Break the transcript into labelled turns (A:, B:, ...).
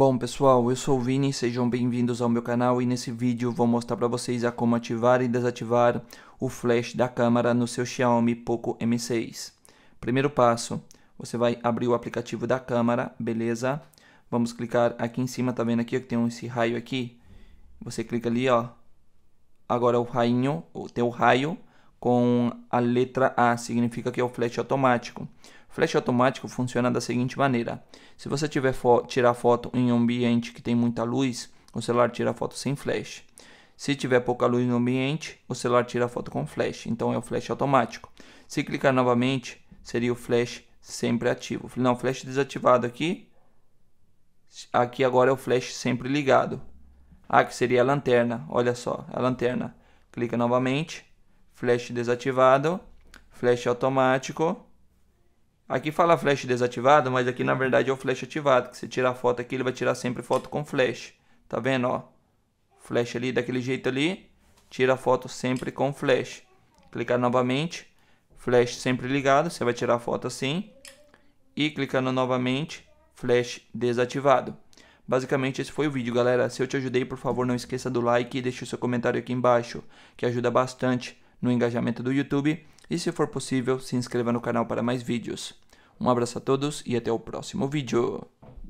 A: Bom pessoal, eu sou o Vini, sejam bem-vindos ao meu canal e nesse vídeo vou mostrar para vocês a como ativar e desativar o flash da câmera no seu Xiaomi Poco M6. Primeiro passo, você vai abrir o aplicativo da câmera, beleza? Vamos clicar aqui em cima, tá vendo aqui que tem esse raio aqui? Você clica ali, ó. Agora o rainho, tem o raio, com a letra A, significa que é o flash automático. Flash automático funciona da seguinte maneira: se você tiver fo tirar foto em um ambiente que tem muita luz, o celular tira foto sem flash. Se tiver pouca luz no ambiente, o celular tira foto com flash, então é o flash automático. Se clicar novamente, seria o flash sempre ativo. Não, flash desativado aqui. Aqui agora é o flash sempre ligado. Ah, que seria a lanterna. Olha só, a lanterna. Clica novamente flash desativado, flash automático. Aqui fala flash desativado, mas aqui na uhum. verdade é o flash ativado, que você tira a foto aqui, ele vai tirar sempre foto com flash. Tá vendo, ó? Flash ali daquele jeito ali, tira a foto sempre com flash. Clicar novamente, flash sempre ligado, você vai tirar a foto assim. E clicando novamente, flash desativado. Basicamente esse foi o vídeo, galera. Se eu te ajudei, por favor, não esqueça do like e deixe o seu comentário aqui embaixo, que ajuda bastante no engajamento do YouTube e, se for possível, se inscreva no canal para mais vídeos. Um abraço a todos e até o próximo vídeo!